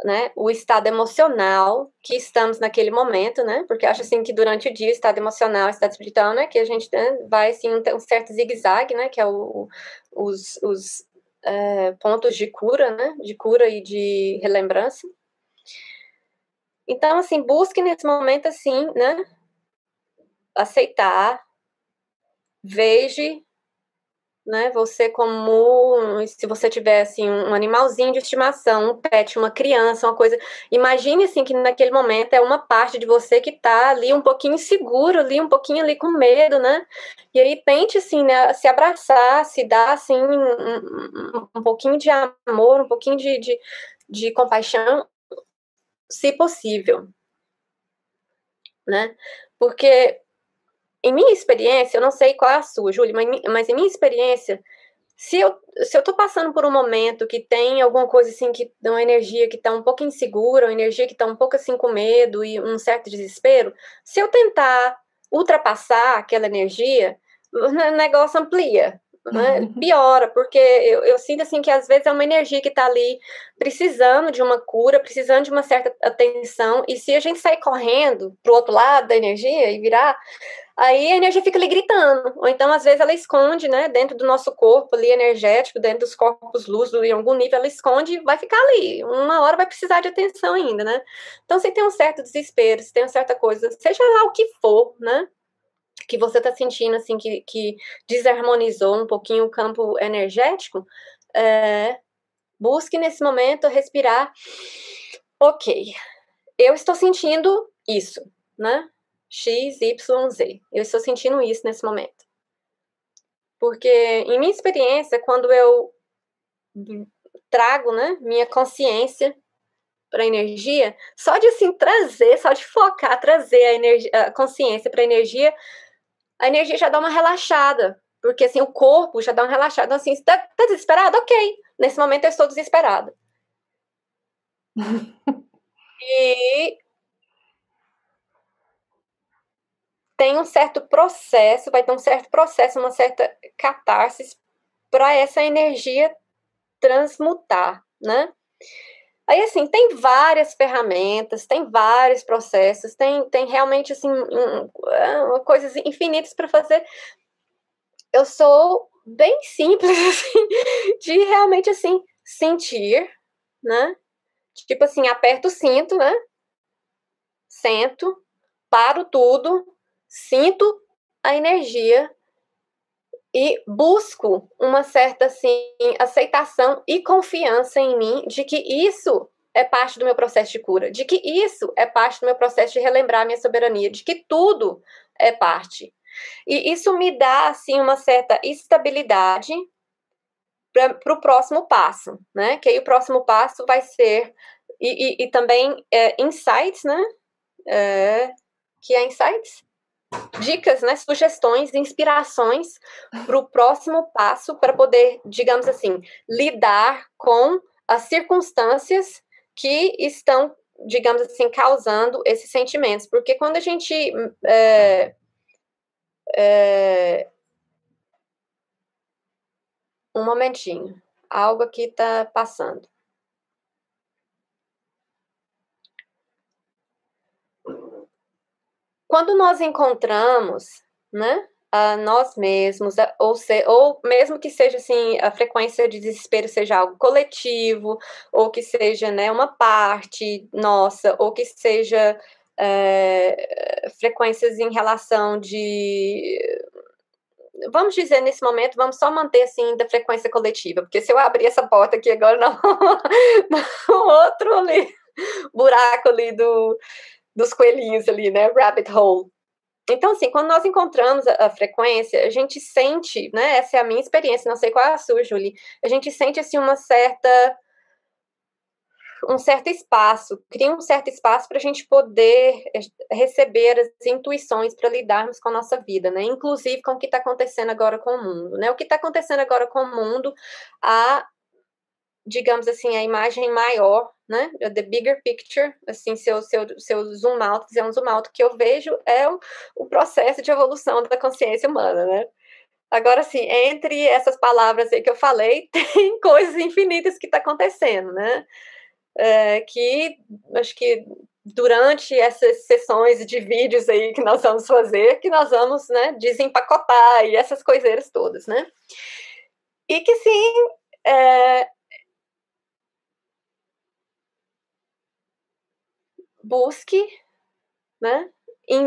né, o estado emocional que estamos naquele momento, né? Porque acho assim que durante o dia o estado emocional, o estado espiritual, né, que a gente né, vai assim um, um certo zigue-zague, né, que é o, os, os é, pontos de cura, né, de cura e de relembrança. Então, assim, busque nesse momento assim, né, aceitar, veja né? Você como se você tivesse assim, um animalzinho de estimação, um pet, uma criança, uma coisa. Imagine assim que naquele momento é uma parte de você que está ali um pouquinho inseguro, ali um pouquinho ali com medo, né? E aí tente assim, né, se abraçar, se dar assim um, um pouquinho de amor, um pouquinho de, de, de compaixão, se possível, né? Porque em minha experiência, eu não sei qual é a sua, Júlia, mas, mas em minha experiência, se eu, se eu tô passando por um momento que tem alguma coisa assim, que dá uma energia que tá um pouco insegura, uma energia que tá um pouco assim com medo e um certo desespero, se eu tentar ultrapassar aquela energia, o negócio amplia né? Uhum. piora, porque eu, eu, sinto assim que às vezes é uma energia que está ali precisando de uma cura, precisando de uma certa atenção, e se a gente sair correndo para o outro lado da energia e virar, aí a energia fica ali gritando, ou então às vezes ela esconde, né, dentro do nosso corpo ali energético, dentro dos corpos luz, em algum nível ela esconde e vai ficar ali, uma hora vai precisar de atenção ainda, né, então se tem um certo desespero, se tem uma certa coisa, seja lá o que for, né, que você está sentindo assim que, que desarmonizou um pouquinho o campo energético, é, busque nesse momento respirar. Ok, eu estou sentindo isso, né? X, Y, Z. Eu estou sentindo isso nesse momento. Porque, em minha experiência, quando eu trago né, minha consciência para a energia, só de assim trazer, só de focar, trazer a, energia, a consciência para a energia, a energia já dá uma relaxada, porque assim, o corpo já dá uma relaxada, então, assim, está tá desesperado? Ok, nesse momento eu estou desesperada. e tem um certo processo, vai ter um certo processo, uma certa catarse para essa energia transmutar, né? Aí, assim, tem várias ferramentas, tem vários processos, tem, tem realmente, assim, um, coisas assim, infinitas para fazer. Eu sou bem simples, assim, de realmente, assim, sentir, né? Tipo assim, aperto o cinto, né? Sento, paro tudo, sinto a energia e busco uma certa assim aceitação e confiança em mim de que isso é parte do meu processo de cura, de que isso é parte do meu processo de relembrar minha soberania, de que tudo é parte. E isso me dá assim uma certa estabilidade para o próximo passo, né? Que aí o próximo passo vai ser e, e, e também é, insights, né? É, que é insights dicas, né, sugestões, inspirações para o próximo passo para poder, digamos assim, lidar com as circunstâncias que estão, digamos assim, causando esses sentimentos. Porque quando a gente é, é, um momentinho. Algo aqui está passando. Quando nós encontramos, né, a nós mesmos, é, ou, se, ou mesmo que seja assim, a frequência de desespero seja algo coletivo, ou que seja né, uma parte nossa, ou que seja é, frequências em relação de. Vamos dizer nesse momento, vamos só manter assim da frequência coletiva, porque se eu abrir essa porta aqui agora, não, outro ali, buraco ali do, dos coelhinhos ali, né? Rabbit hole. Então, assim, quando nós encontramos a, a, frequência, a gente sente, né? Essa é a minha experiência, não sei qual é a sua, Julie. A gente sente, assim, uma certa. Um certo espaço, cria um certo espaço para a gente poder receber as intuições para lidarmos com a nossa vida, né? Inclusive com o que está acontecendo agora com o mundo, né? O que está acontecendo agora com o mundo, a digamos assim, a imagem maior, né? The bigger picture, assim, seu, seu, seu zoom out, se um zoom out, que eu vejo é o, o processo de evolução da consciência humana, né? Agora, sim, entre essas palavras aí que eu falei, tem coisas infinitas que está acontecendo, né? É, que acho que durante essas sessões de vídeos aí que nós vamos fazer, que nós vamos, né, desempacotar e essas coiseiras todas, né? E que sim, é, busque, né? Em,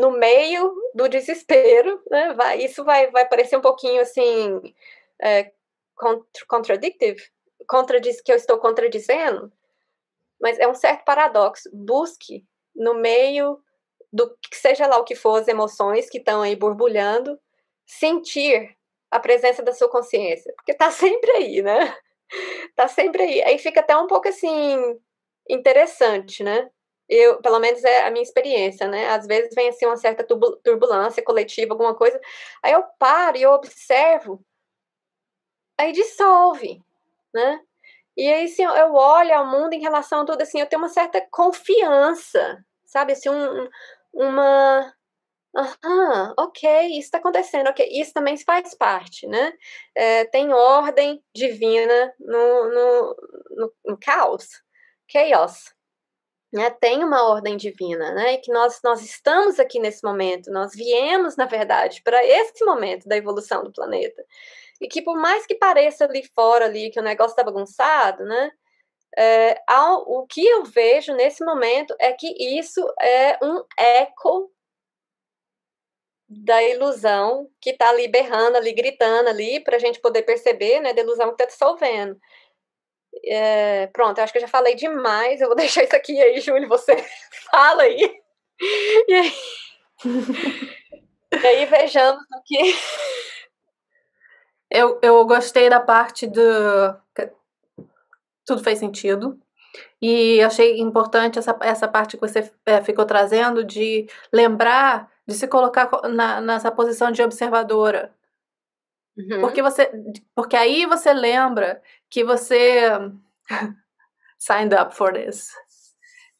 no meio do desespero, né? Vai, isso vai, vai parecer um pouquinho assim é, contradictive, contradiz que eu estou contradizendo, mas é um certo paradoxo. Busque no meio do que seja lá o que for as emoções que estão aí borbulhando, sentir a presença da sua consciência, porque está sempre aí, né? Está sempre aí. Aí fica até um pouco assim interessante, né? eu, pelo menos é a minha experiência, né? Às vezes vem assim uma certa turbulência coletiva, alguma coisa. Aí eu paro e eu observo, aí dissolve, né? E aí assim, eu olho ao mundo em relação a tudo assim, eu tenho uma certa confiança, sabe? Assim, um, uma Aham, ok, isso está acontecendo, ok, isso também faz parte, né? É, tem ordem divina no, no, no, no caos, chaos, né, tem uma ordem divina, né, e que nós, nós estamos aqui nesse momento, nós viemos, na verdade, para esse momento da evolução do planeta. E que por mais que pareça ali fora, ali, que o negócio está bagunçado, né, é, ao, o que eu vejo nesse momento é que isso é um eco da ilusão que está ali berrando, ali gritando ali, para a gente poder perceber, né, da ilusão que está dissolvendo. É, pronto, eu acho que eu já falei demais. Eu vou deixar isso aqui aí, Júlio, você fala aí. E aí, e aí vejamos o que. Eu, eu gostei da parte do. Tudo fez sentido. E achei importante essa, essa parte que você é, ficou trazendo de lembrar de se colocar na, nessa posição de observadora. Uhum. Porque você porque aí você lembra que você signed up for this.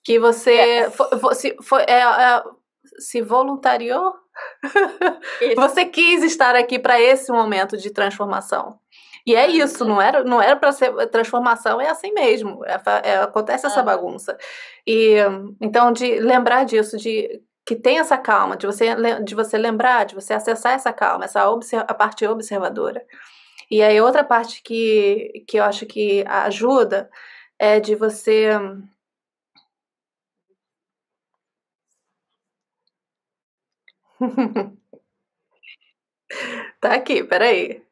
Que você yes. foi, foi, se, foi, é, é, se voluntariou. você quis estar aqui para esse momento de transformação. E é uhum. isso, não era não era para ser transformação, é assim mesmo, é, é, acontece essa bagunça. E então de lembrar disso, de que tem essa calma, de você, de você lembrar, de você acessar essa calma, essa a parte observadora. E aí outra parte que, que eu acho que ajuda é de você tá aqui, peraí.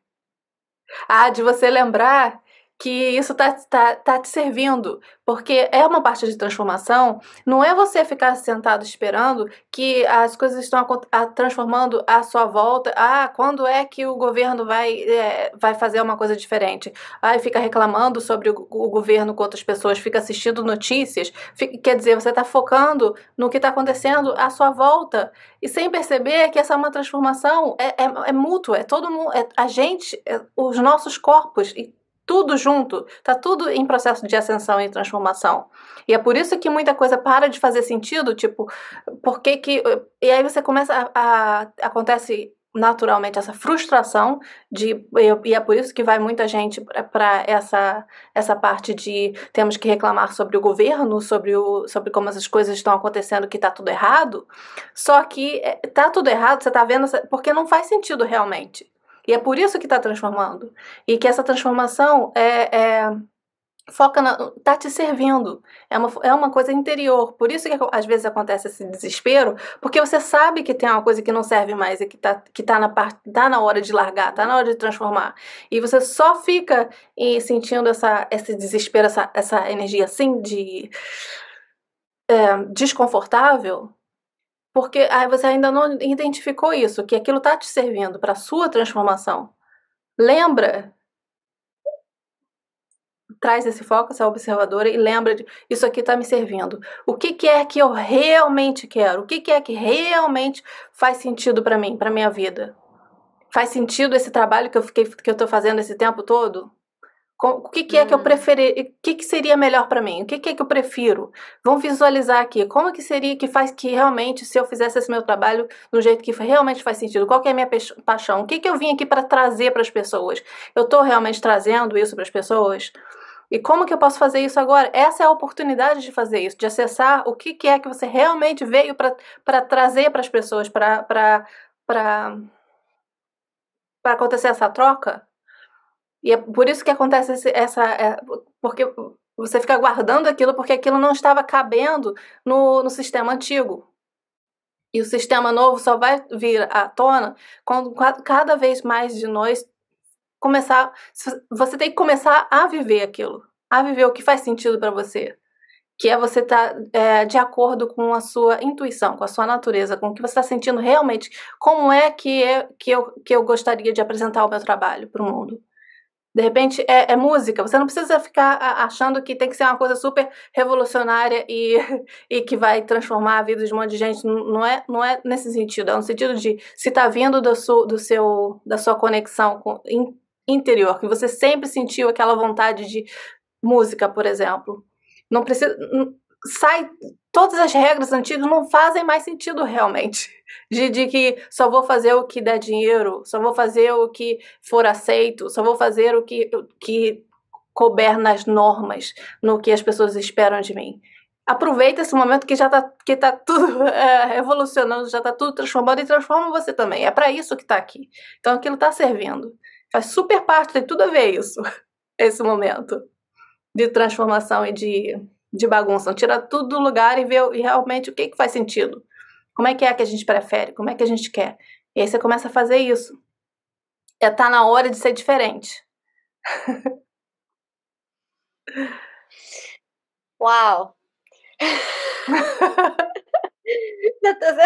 Ah, de você lembrar que isso tá, tá, tá te servindo, porque é uma parte de transformação, não é você ficar sentado esperando que as coisas estão a, transformando à sua volta, ah, quando é que o governo vai, é, vai fazer uma coisa diferente? Aí ah, fica reclamando sobre o, o governo com outras pessoas, fica assistindo notícias, fica, quer dizer, você está focando no que está acontecendo à sua volta, e sem perceber que essa é uma transformação, é, é, é mútua, é todo mundo, é, a gente, é, os nossos corpos, e tudo junto, está tudo em processo de ascensão e transformação. E é por isso que muita coisa para de fazer sentido, tipo, por que que. E aí você começa a, a acontece naturalmente essa frustração de e é por isso que vai muita gente para essa essa parte de temos que reclamar sobre o governo sobre o sobre como essas coisas estão acontecendo que está tudo errado só que está eh, tudo errado você está vendo porque não faz sentido realmente e é por isso que está transformando. E que essa transformação é, é foca na, tá te servindo. É uma, é uma coisa interior. Por isso que às vezes acontece esse desespero, porque você sabe que tem uma coisa que não serve mais e que tá, que tá, na, parte, tá na hora de largar, tá na hora de transformar. E você só fica e, sentindo essa, esse desespero, essa, essa energia assim de é, desconfortável porque aí ah, você ainda não identificou isso, que aquilo está te servindo para a sua transformação. Lembra? Traz esse foco, essa observadora e lembra de isso aqui está me servindo. O que, que, é que eu realmente quero? O que, que é que realmente faz sentido para mim, para minha vida? Faz sentido esse trabalho que eu fiquei que eu estou fazendo esse tempo todo? O que, que é que eu hum. preferir? O que, que seria melhor para mim? O que, que é que eu prefiro? Vamos visualizar aqui. Como que seria que faz que realmente, se eu fizesse esse meu trabalho do jeito que realmente faz sentido? Qual que é a minha paixão? O que, que eu vim aqui para trazer para as pessoas? Eu estou realmente trazendo isso para as pessoas? E como que eu posso fazer isso agora? Essa é a oportunidade de fazer isso, de acessar o que, que é que você realmente veio para trazer para as pessoas, para acontecer essa troca. E é por isso que acontece esse, essa. É, porque você fica guardando aquilo porque aquilo não estava cabendo no, no sistema antigo. E o sistema novo só vai vir à tona quando cada vez mais de nós começar. Você tem que começar a viver aquilo, a viver o que faz sentido para você, que é você estar tá, é, de acordo com a sua intuição, com a sua natureza, com o que você está sentindo realmente. Como é que, é que, eu, que eu gostaria de apresentar o meu trabalho para o mundo? De repente, é, é, música. Você não precisa ficar achando que tem que ser uma coisa super revolucionária e, e que vai transformar a vida de um monte de gente. Não é, não é nesse sentido. É no sentido de se está vindo do, su, do seu, da sua conexão com, in, interior, que você sempre sentiu aquela vontade de música, por exemplo. Não precisa. Sai todas as regras antigas não fazem mais sentido realmente. De, de, que só vou fazer o que der dinheiro, só vou fazer o que for aceito, só vou fazer o que, que couber nas normas, no que as pessoas esperam de mim. Aproveita esse momento que já está que tá tudo é, eh, evolucionando, já está tudo transformando e transforma você também. É para isso que está aqui. Então aquilo está servindo. Faz super parte, tem tudo a ver isso, esse momento de transformação e de de bagunça, tira tudo do lugar e vê e realmente o que, que faz sentido. Como é que é que a gente prefere? Como é que a gente quer? E aí você começa a fazer isso. É tá na hora de ser diferente. Uau! Tá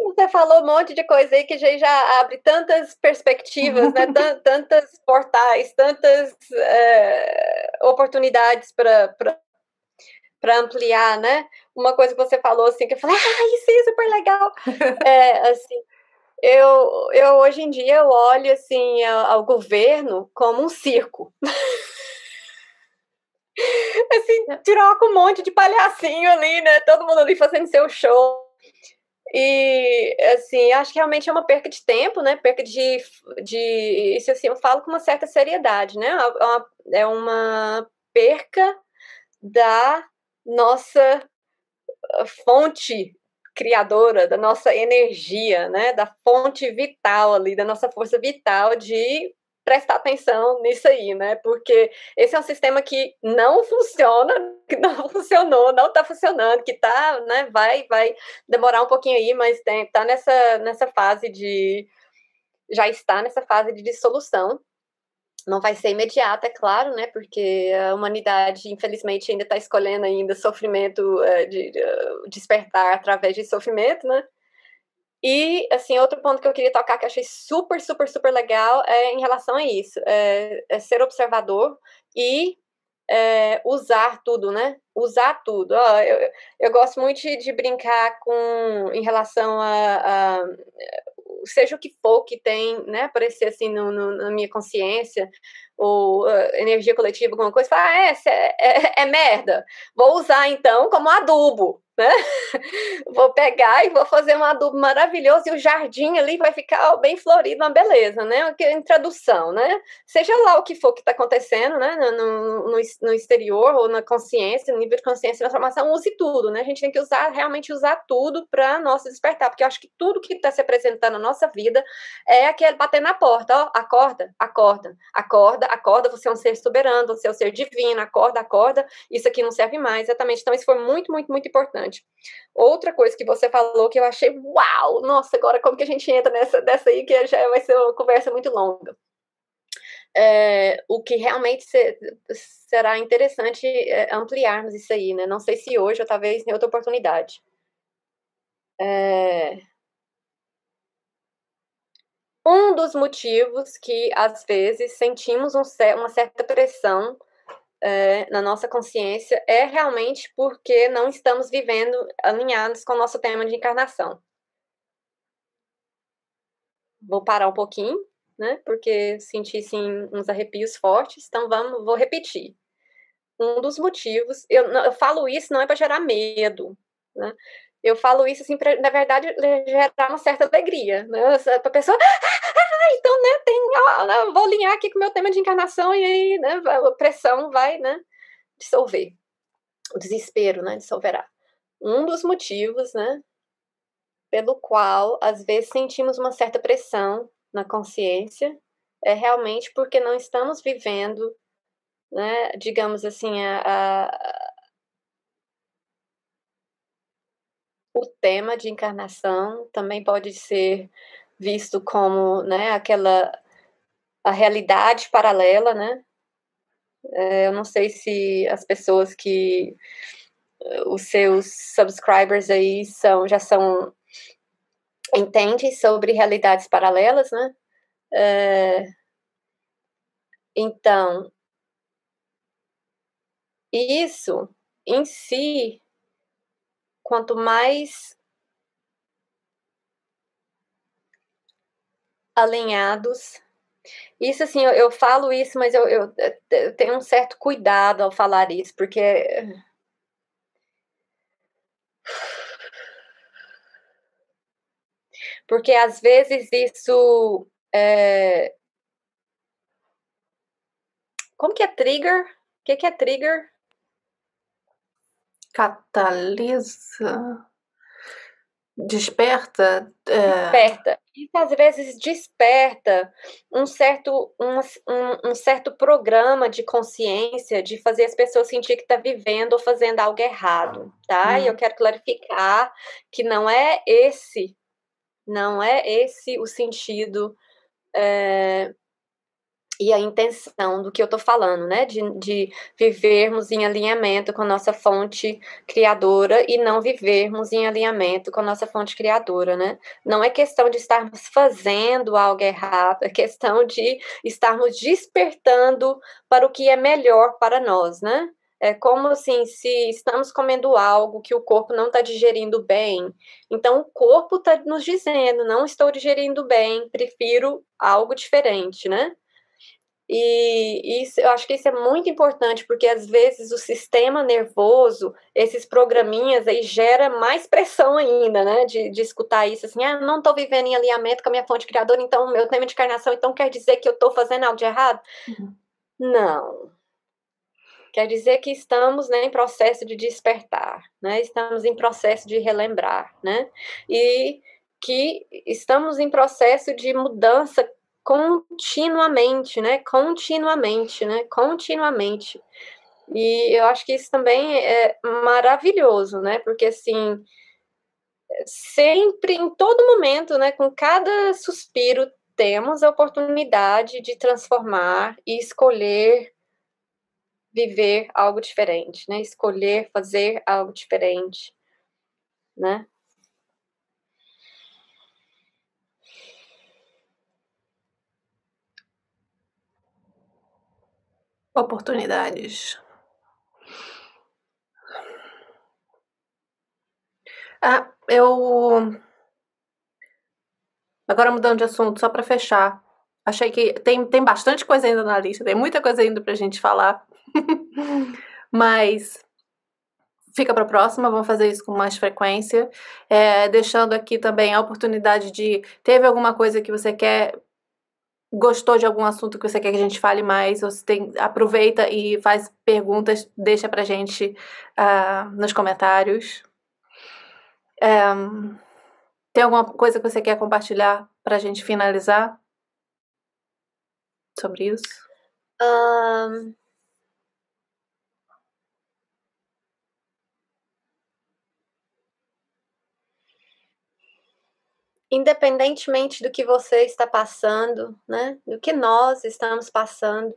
você falou um monte de coisa aí que já abre tantas perspectivas, né? tantas portais, tantas é, oportunidades para ampliar, né? Uma coisa que você falou assim, que eu falei, ah, isso é super legal. É, assim, eu, eu hoje em dia eu olho assim ao, ao governo como um circo. assim, tirou com um monte de palhacinho ali, né? Todo mundo ali fazendo seu show. E, assim, acho que realmente é uma perca de tempo, né? Perca de. de isso, assim, eu falo com uma certa seriedade, né? É uma é perca da nossa fonte criadora, da nossa energia, né? Da fonte vital ali, da nossa força vital de prestar atenção nisso aí, né? Porque esse é um sistema que não funciona, que não funcionou, não está funcionando, que tá, né? Vai, vai demorar um pouquinho aí, mas tem, tá nessa, nessa fase de. Já está nessa fase de dissolução. Não vai ser imediata, é claro, né? Porque a humanidade, infelizmente, ainda está escolhendo ainda sofrimento, eh, de, de eh, despertar através de sofrimento, né? E, assim, outro ponto que eu queria tocar que eu achei super, super, super legal é em relação a isso, é, é ser observador e é, usar tudo, né? Usar tudo. Ó, eu, eu gosto muito de, de, brincar com em relação a, a, seja o que for que tem, né? Aparecer assim no, no na minha consciência ou uh, energia coletiva, alguma coisa. Falar, ah, é, é, é merda. Vou usar então como adubo né? Vou pegar e vou fazer um adubo maravilhoso e o jardim ali vai ficar bem florido, uma beleza, né? Em tradução, né? Seja lá o que for que está acontecendo, né? No, no, no, exterior ou na consciência, no nível de consciência da transformação, use tudo, né? A gente tem que usar, realmente usar tudo para nós despertar, porque eu acho que tudo que está se apresentando na nossa vida é aquele bater na porta, ó, acorda, acorda, acorda, acorda, você é um ser soberano, você é um ser divino, acorda, acorda, isso aqui não serve mais, exatamente. Então, isso foi muito, muito, muito importante. Outra coisa que você falou que eu achei, uau, nossa, agora como que a gente entra nessa dessa aí que já vai ser uma conversa muito longa. É, o que realmente se, será interessante é, ampliarmos isso aí, né? Não sei se hoje ou talvez em outra oportunidade. É... Um dos motivos que às vezes sentimos um, uma certa pressão é, na nossa consciência é realmente porque não estamos vivendo alinhados com o nosso tema de encarnação. Vou parar um pouquinho, né? Porque senti sim uns arrepios fortes, então vamos, vou repetir. Um dos motivos, eu, eu falo isso não é para gerar medo, né? Eu falo isso assim para, na verdade, gerar uma certa alegria, né? Para a pessoa, ah, ah, ah, ah, então, né, tem, ó, vou alinhar aqui com o meu tema de encarnação e aí, né, a pressão vai, né, dissolver. O desespero, né, dissolverá. Um dos motivos, né, pelo qual às vezes sentimos uma certa pressão na consciência é realmente porque não estamos vivendo, né, digamos assim, a, a tema de encarnação também pode ser visto como né, aquela a realidade paralela, né? É, eu não sei se as pessoas que eh, os seus subscribers aí são já são entendem sobre realidades paralelas, né? É, então isso em si quanto mais alinhados. Isso, assim, eu, eu falo isso, mas eu, eu, eu, tenho um certo cuidado ao falar isso, porque. Porque às vezes isso. É... Como que é trigger? O que, que é trigger? catalisa, desperta. É... Desperta. Isso às vezes desperta um certo, um, um, um certo programa de consciência de fazer as pessoas sentir que está vivendo ou fazendo algo errado, tá? Hum. E eu hum. quero clarificar que não é esse, não é esse o sentido é, e a intenção do que eu estou falando, né? De, de, vivermos em alinhamento com a nossa fonte criadora e não vivermos em alinhamento com a nossa fonte criadora, né? Não é questão de estarmos fazendo algo errado, é questão de estarmos despertando para o que é melhor para nós, né? É como assim, se estamos comendo algo que o corpo não está digerindo bem, então o corpo está nos dizendo, não estou digerindo bem, prefiro algo diferente, né? E isso, eu acho que isso é muito importante, porque às vezes o sistema nervoso, esses programinhas aí, gera mais pressão ainda, né? De, de escutar isso assim, ah, não estou vivendo em alinhamento com a minha fonte criadora, então meu tema de encarnação, então quer dizer que eu estou fazendo algo de errado? Uhum. Não. Quer dizer que estamos né, em processo de despertar, né? Estamos em processo de relembrar, né? E que estamos em processo de mudança continuamente, né? Continuamente, né? Continuamente. E eu acho que isso também é maravilhoso, né? Porque assim, sempre, em todo momento, né? Com cada suspiro, temos a oportunidade de transformar e escolher viver algo diferente, né? Escolher fazer algo diferente, né? oportunidades. Ah, eu. Agora mudando de assunto, só para fechar. Achei que tem, tem bastante coisa ainda na lista, tem muita coisa ainda pra gente falar. Mas fica para a próxima, vamos fazer isso com mais frequência. É, deixando aqui também a oportunidade de. Teve alguma coisa que você quer gostou de algum assunto que você quer que a gente fale mais, ou se tem, aproveita e faz perguntas, deixa pra gente uh, nos comentários. Um, é, tem alguma coisa que você quer compartilhar pra gente finalizar sobre isso? Um, independentemente do que você está passando, né? Do que nós estamos passando,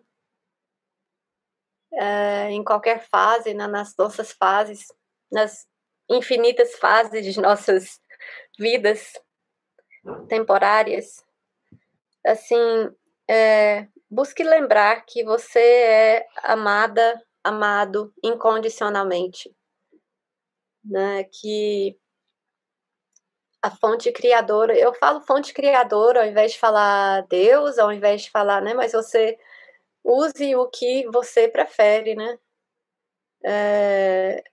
é, em qualquer fase, né? nas nossas fases, nas infinitas fases de nossas vidas temporárias, assim, é, busque lembrar que você é amada, amado incondicionalmente, né? Que a fonte criadora. Eu falo fonte criadora ao invés de falar Deus, ao invés de falar, né? Mas você use o que você prefere, né? É,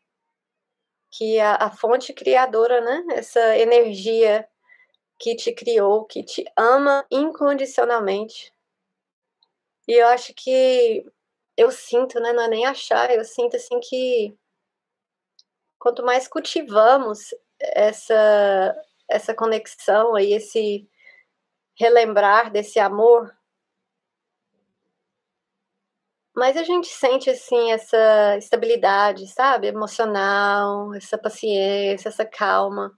que a, a fonte criadora, né? Essa energia que te criou, que te ama incondicionalmente. E eu acho que eu sinto, né? Não é nem achar, eu sinto assim que quanto mais cultivamos essa essa conexão aí, esse relembrar desse amor. Mas a gente sente assim essa estabilidade, sabe, emocional, essa paciência, essa calma,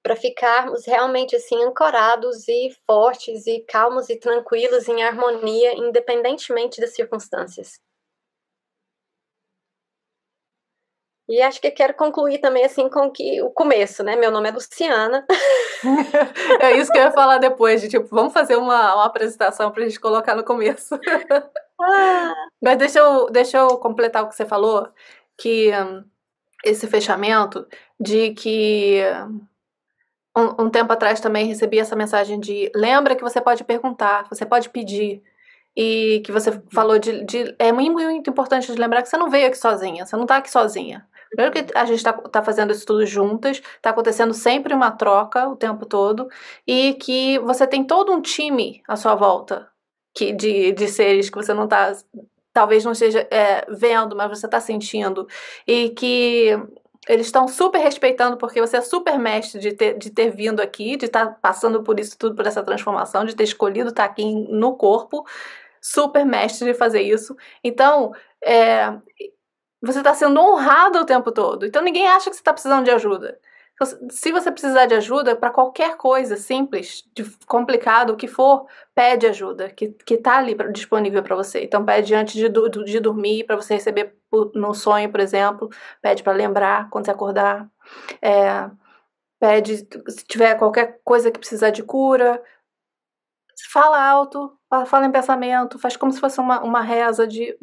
para ficarmos realmente assim ancorados e fortes e calmos e tranquilos em harmonia, independentemente das circunstâncias. E acho que quero concluir também assim com que o começo, né? Meu nome é Luciana. é isso que eu ia falar depois, de tipo, vamos fazer uma, uma apresentação para gente colocar no começo. Ah. Mas deixa eu, deixa eu completar o que você falou, que um, esse fechamento de que hum, um, um tempo atrás também recebi essa mensagem de lembra que você pode perguntar, você pode pedir e que você falou de, de, é muito, muito importante de lembrar que você não veio aqui sozinha, você não está aqui sozinha. Primeiro que a gente está tá fazendo isso tudo juntas, está acontecendo sempre uma troca o tempo todo, e que você tem todo um time à sua volta que, de, de seres que você não está, talvez não esteja é, vendo, mas você está sentindo, e que eles estão super respeitando, porque você é super mestre de ter, de ter vindo aqui, de estar tá passando por isso tudo, por essa transformação, de ter escolhido estar tá aqui no corpo, super mestre de fazer isso. Então, é, você está sendo honrado o tempo todo. Então ninguém acha que você está precisando de ajuda. Então, se você precisar de ajuda para qualquer coisa simples, complicado, o que for, pede ajuda, que, que tá ali pra, disponível para você. Então pede antes de, de dormir, para você receber no sonho, por exemplo, pede para lembrar quando você acordar. É, pede se tiver qualquer coisa que precisar de cura, fala alto, fala em pensamento, faz como se fosse uma, uma reza de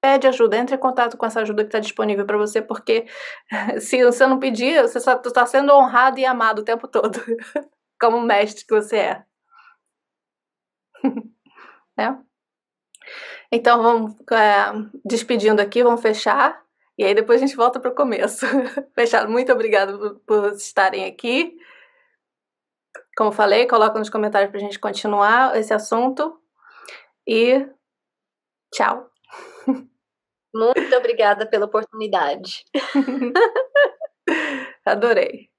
pede ajuda, entre em contato com essa ajuda que está disponível para você, porque se você não pedir, você está tá sendo honrado e amado o tempo todo, como mestre que você é. né? Então vamos é, despedindo aqui, vamos fechar. E aí depois a gente volta para o começo. Fechado. Muito obrigada por, por estarem aqui. Como falei, coloca nos comentários para a gente continuar esse assunto. E tchau! Muito obrigada pela oportunidade. Adorei.